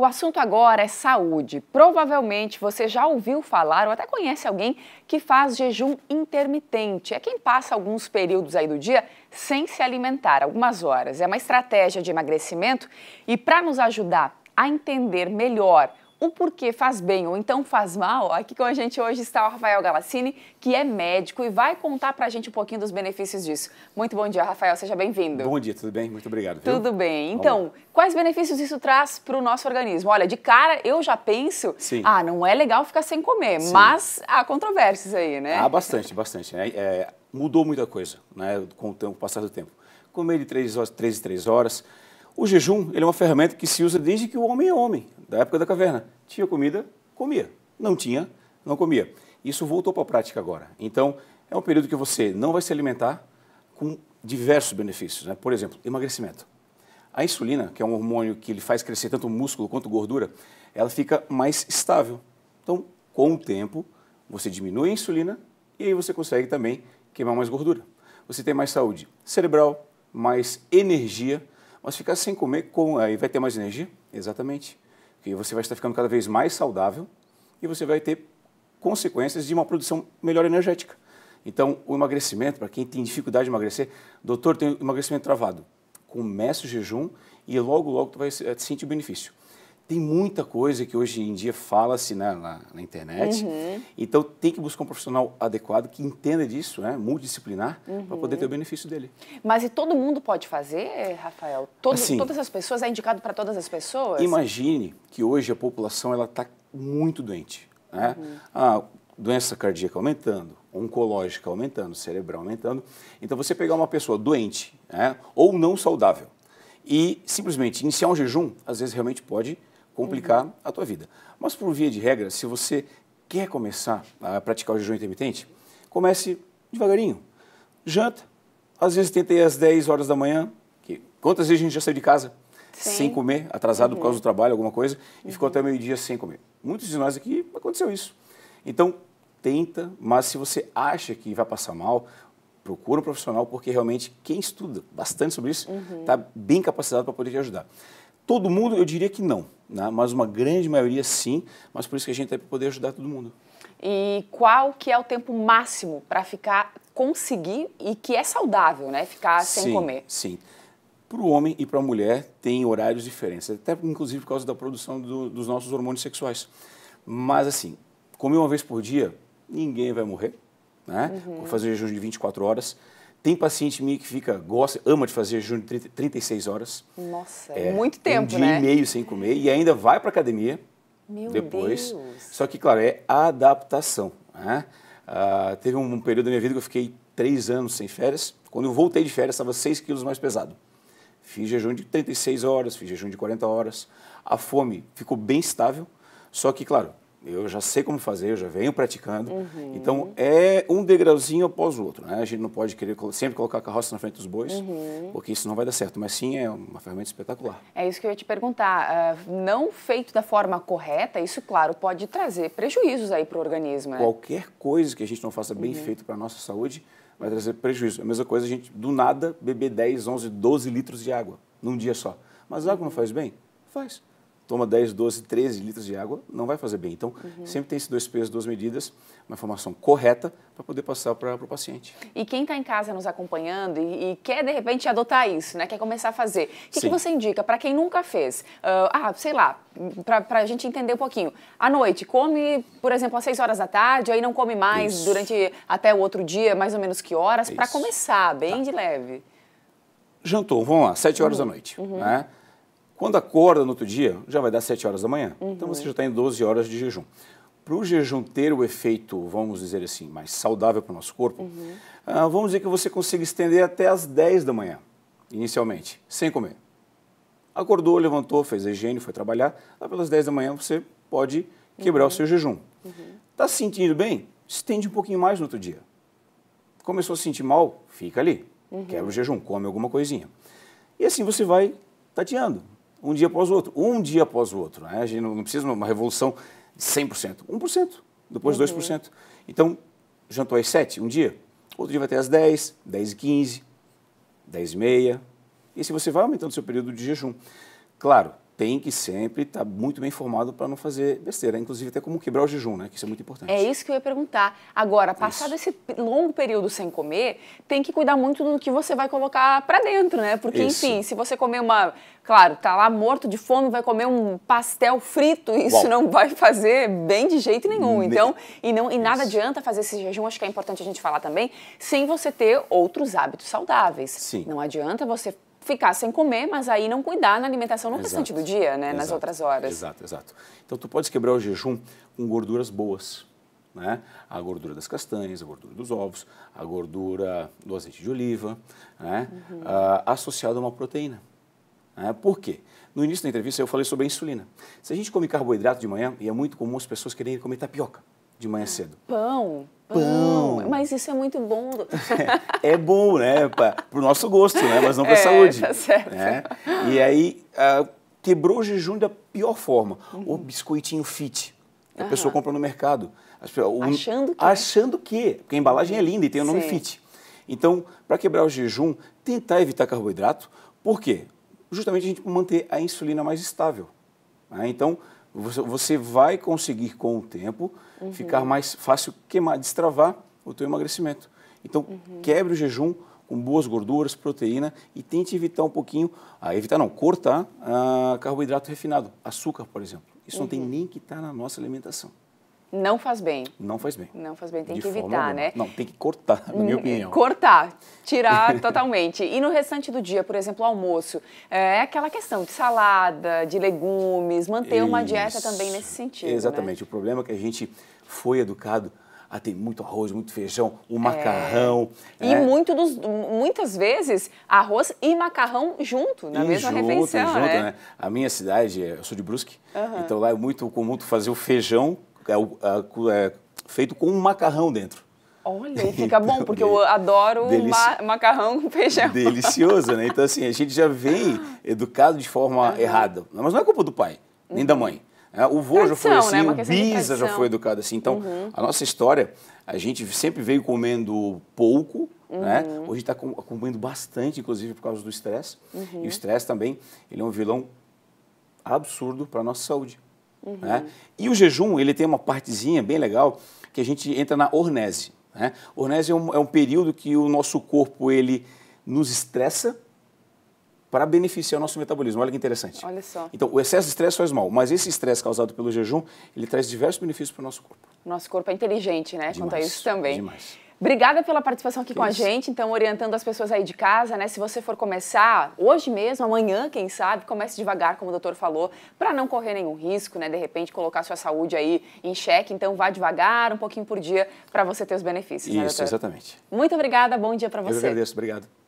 O assunto agora é saúde. Provavelmente você já ouviu falar ou até conhece alguém que faz jejum intermitente. É quem passa alguns períodos aí do dia sem se alimentar, algumas horas. É uma estratégia de emagrecimento e para nos ajudar a entender melhor o porquê faz bem ou então faz mal, aqui é com a gente hoje está o Rafael Galassini, que é médico e vai contar para a gente um pouquinho dos benefícios disso. Muito bom dia, Rafael, seja bem-vindo. Bom dia, tudo bem? Muito obrigado. Viu? Tudo bem. Então, Olá. quais benefícios isso traz para o nosso organismo? Olha, de cara eu já penso, Sim. ah, não é legal ficar sem comer, Sim. mas há controvérsias aí, né? Há bastante, bastante. Né? É, mudou muita coisa né, com o, tempo, com o passar do tempo. Comer de 3 horas, 3 e 3 horas, o jejum ele é uma ferramenta que se usa desde que o homem é homem, da época da caverna. Tinha comida, comia. Não tinha, não comia. Isso voltou para a prática agora. Então, é um período que você não vai se alimentar com diversos benefícios. Né? Por exemplo, emagrecimento. A insulina, que é um hormônio que ele faz crescer tanto o músculo quanto gordura, ela fica mais estável. Então, com o tempo, você diminui a insulina e aí você consegue também queimar mais gordura. Você tem mais saúde cerebral, mais energia, mas ficar sem comer com, aí vai ter mais energia? Exatamente. E você vai estar ficando cada vez mais saudável e você vai ter consequências de uma produção melhor energética. Então, o emagrecimento, para quem tem dificuldade de emagrecer, doutor, tem emagrecimento travado. Começa o jejum e logo, logo você vai eh, sentir o benefício. Tem muita coisa que hoje em dia fala-se na, né, na, na, internet. Uhum. Então, tem que buscar um profissional adequado que entenda disso, né? multidisciplinar, uhum. para poder ter o benefício dele. Mas e todo mundo pode fazer, Rafael? Todo, assim, todas as pessoas? É indicado para todas as pessoas? Imagine que hoje a população está muito doente. Né? Uhum. A ah, doença cardíaca aumentando, oncológica aumentando, cerebral aumentando. Então, você pegar uma pessoa doente né? ou não saudável e simplesmente iniciar um jejum, às vezes realmente pode complicar uhum. a tua vida. Mas por via de regra, se você quer começar a praticar o jejum intermitente, comece devagarinho. Janta, às vezes tenta ir às 10 horas da manhã, que quantas vezes a gente já saiu de casa sem comer, atrasado uhum. por causa uhum. do trabalho, alguma coisa, uhum. e ficou uhum. até meio-dia sem comer. Muitos de nós aqui aconteceu isso. Então, tenta, mas se você acha que vai passar mal, procura um profissional, porque realmente quem estuda bastante sobre isso está uhum. Tá bem capacitado para poder te ajudar. Todo mundo, eu diria que não, né? mas uma grande maioria sim, mas por isso que a gente é tá para poder ajudar todo mundo. E qual que é o tempo máximo para ficar, conseguir e que é saudável, né? Ficar sem comer? Sim. Para o homem e para a mulher tem horários diferentes, até inclusive por causa da produção do, dos nossos hormônios sexuais. Mas assim, comer uma vez por dia, ninguém vai morrer, né? Uhum. Vou fazer jejum de 24 horas. Tem paciente minha que fica, gosta, ama de fazer jejum de 30, 36 horas. Nossa, é, muito tempo, um dia né? e meio sem comer e ainda vai para academia Meu depois. Deus. Só que, claro, é adaptação. Né? Ah, teve um período da minha vida que eu fiquei três anos sem férias. Quando eu voltei de férias, estava 6 quilos mais pesado. Fiz jejum de 36 horas, fiz jejum de 40 horas. A fome ficou bem estável, só que, claro, eu já sei como fazer, eu já venho praticando. Uhum. Então é um degrauzinho após o outro. Né? A gente não pode querer sempre colocar a carroça na frente dos bois, uhum. porque isso não vai dar certo. Mas sim, é uma ferramenta espetacular. É isso que eu ia te perguntar. Uh, não feito da forma correta, isso, claro, pode trazer prejuízos aí para o organismo. Né? Qualquer coisa que a gente não faça bem uhum. feito para a nossa saúde vai trazer prejuízo. A mesma coisa a gente, do nada, beber 10, 11, 12 litros de água num dia só. Mas a água não uhum. faz bem? Faz toma 10, 12, 13 litros de água, não vai fazer bem. Então, uhum. sempre tem esses dois pesos, duas medidas, uma informação correta para poder passar para o paciente. E quem está em casa nos acompanhando e, e, quer, de repente, adotar isso, né? quer começar a fazer, o que, que, você indica para quem nunca fez? Uh, ah, sei lá, para a gente entender um pouquinho. À noite, come, por exemplo, às 6 horas da tarde, aí não come mais isso. durante até o outro dia, mais ou menos que horas, para começar, bem tá. de leve. Jantou, vamos lá, 7 horas uhum. da noite. Uhum. Né? Quando acorda no outro dia, já vai dar 7 horas da manhã. Então, uhum. Então você já está em 12 horas de jejum. Para o jejum ter o efeito, vamos dizer assim, mais saudável para o nosso corpo, uhum. Ah, vamos dizer que você consiga estender até as 10 da manhã, inicialmente, sem comer. Acordou, levantou, fez a higiene, foi trabalhar. Lá pelas 10 da manhã você pode quebrar uhum. o seu jejum. Está uhum. se sentindo bem? Estende um pouquinho mais no outro dia. Começou a sentir mal? Fica ali. Uhum. Quebra o jejum, come alguma coisinha. E assim você vai tateando um dia após o outro, um dia após o outro. Né? A gente não, não precisa de uma revolução de 100%, 1%, depois uhum. 2%. Então, jantou às 7 um dia, outro dia vai ter às 10, 10 e 15, 10 e meia, e se assim você vai aumentando o seu período de jejum. Claro, tem que sempre estar tá muito bem informado para não fazer besteira, inclusive até como quebrar o jejum, né? Que isso é muito importante. É isso que eu ia perguntar. Agora, passado isso. esse longo período sem comer, tem que cuidar muito do que você vai colocar para dentro, né? Porque isso. enfim, se você comer uma, claro, tá lá morto de fome, vai comer um pastel frito, isso não vai fazer bem de jeito nenhum. Então, e não e nada adianta fazer esse jejum, acho que é importante a gente falar também, sem você ter outros hábitos saudáveis. Sim. Não adianta você ficar sem comer, mas aí não cuidar na alimentação no restante do dia, né? Exato, nas outras horas. Exato, exato. Então tu pode quebrar o jejum com gorduras boas. Né? A gordura das castanhas, a gordura dos ovos, a gordura do azeite de oliva, né? Uhum. Ah, associado a uma proteína. Né? Por quê? No início da entrevista eu falei sobre a insulina. Se a gente come carboidrato de manhã, e é muito comum as pessoas quererem comer tapioca de manhã cedo? Pão. Pão. pão. Mas isso é muito bom. é, é bom, né? Para o nosso gosto, né? Mas não para a é, saúde. Tá certo. Né? E aí, uh, quebrou o jejum da pior forma. Uhum. O biscoitinho fit. A uhum. pessoa compra no mercado. achando que. Achando que. Porque a embalagem é linda e tem o nome Sim. fit. Então, para quebrar o jejum, tentar evitar carboidrato. Por quê? Justamente a gente manter a insulina mais estável. Né? Então, você vai conseguir, com o tempo, uhum. ficar mais fácil queimar, destravar o teu emagrecimento. Então, uhum. quebre o jejum com boas gorduras, proteína e tente evitar um pouquinho, ah, evitar não, cortar ah, carboidrato refinado, açúcar, por exemplo. Isso uhum. não tem uhum. nem que estar tá na nossa alimentação. Não faz bem. Não faz bem. Não faz bem, tem De que evitar, né? Não, tem que cortar, na minha hum, opinião. Cortar, tirar totalmente. E no restante do dia, por exemplo, almoço, é aquela questão de salada, de legumes, manter Isso. uma dieta também nesse sentido. Né? Exatamente. Né? O problema é que a gente foi educado ah, tem muito arroz, muito feijão, o é. macarrão. É. E né? muito dos, muitas vezes arroz e macarrão junto, na e mesma junto, refeição. Junto, né? né? A minha cidade, eu sou de Brusque, uhum. então lá é muito comum fazer o feijão é, é, é feito com um macarrão dentro. Olha, fica bom, porque eu adoro Delici... ma macarrão com feijão. Delicioso, né? Então, assim, a gente já vem educado de forma uhum. errada. Mas não é culpa do pai, nem da mãe. É, o vô já foi né? assim, né? o bisa já foi educado assim. Então, uhum. a nossa história, a gente sempre veio comendo pouco, né? Uhum. Hoje está comendo bastante, inclusive por causa do estresse. E o uhum. estresse também, ele é um vilão absurdo para a nossa saúde. Uhum. Né? E o jejum, ele tem uma partezinha bem legal que a gente entra na ornese. Né? Ornese é um, é um período que o nosso corpo, ele nos estressa, para beneficiar o nosso metabolismo. Olha que interessante. Olha só. Então, o excesso de estresse faz mal, mas esse estresse causado pelo jejum, ele traz diversos benefícios para o nosso corpo. Nosso corpo é inteligente, né? Demais, Quanto a isso também. Demais. Obrigada pela participação aqui que com isso. a gente, então orientando as pessoas aí de casa, né? Se você for começar hoje mesmo, amanhã, quem sabe, comece devagar, como o doutor falou, para não correr nenhum risco, né? De repente colocar sua saúde aí em xeque, então vá devagar, um pouquinho por dia, para você ter os benefícios. Né, isso, né, exatamente. Muito obrigada, bom dia para você. Eu agradeço, obrigado.